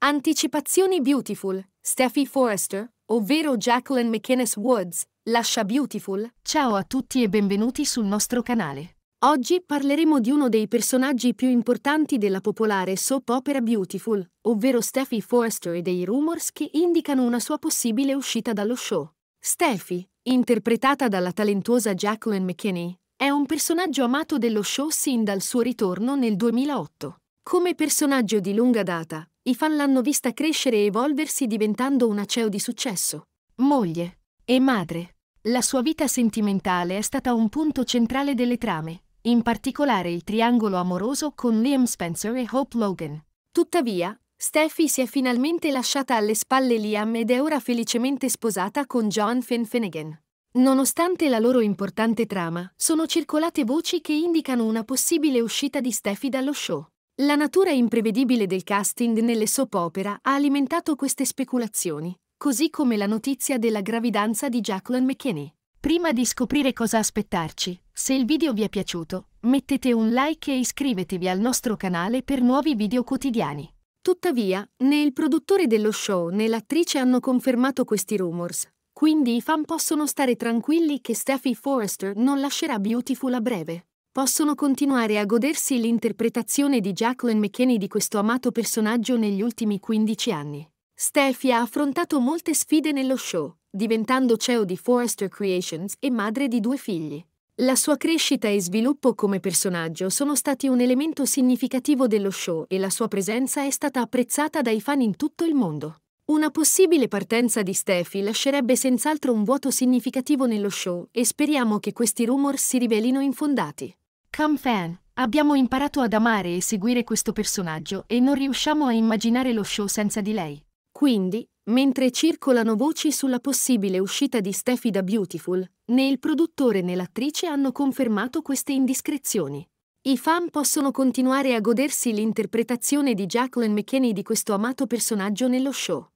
Anticipazioni Beautiful, Steffi Forrester, ovvero Jacqueline McInnes Woods, lascia Beautiful. Ciao a tutti e benvenuti sul nostro canale. Oggi parleremo di uno dei personaggi più importanti della popolare soap opera Beautiful, ovvero Steffi Forrester e dei rumors che indicano una sua possibile uscita dallo show. Steffi, interpretata dalla talentuosa Jacqueline McKinney, è un personaggio amato dello show sin dal suo ritorno nel 2008. Come personaggio di lunga data, i fan l'hanno vista crescere e evolversi diventando una CEO di successo, moglie e madre. La sua vita sentimentale è stata un punto centrale delle trame, in particolare il triangolo amoroso con Liam Spencer e Hope Logan. Tuttavia, Steffi si è finalmente lasciata alle spalle Liam ed è ora felicemente sposata con John Finn Finnegan. Nonostante la loro importante trama, sono circolate voci che indicano una possibile uscita di Steffi dallo show. La natura imprevedibile del casting nelle soap opera ha alimentato queste speculazioni, così come la notizia della gravidanza di Jacqueline McKinney. Prima di scoprire cosa aspettarci, se il video vi è piaciuto, mettete un like e iscrivetevi al nostro canale per nuovi video quotidiani. Tuttavia, né il produttore dello show né l'attrice hanno confermato questi rumors, quindi i fan possono stare tranquilli che Steffi Forrester non lascerà Beautiful a breve possono continuare a godersi l'interpretazione di Jacqueline McKinney di questo amato personaggio negli ultimi 15 anni. Steffi ha affrontato molte sfide nello show, diventando CEO di Forrester Creations e madre di due figli. La sua crescita e sviluppo come personaggio sono stati un elemento significativo dello show e la sua presenza è stata apprezzata dai fan in tutto il mondo. Una possibile partenza di Steffi lascerebbe senz'altro un vuoto significativo nello show e speriamo che questi rumor si rivelino infondati. Come fan, abbiamo imparato ad amare e seguire questo personaggio e non riusciamo a immaginare lo show senza di lei. Quindi, mentre circolano voci sulla possibile uscita di Steffi da Beautiful, né il produttore né l'attrice hanno confermato queste indiscrezioni. I fan possono continuare a godersi l'interpretazione di Jacqueline McKinney di questo amato personaggio nello show.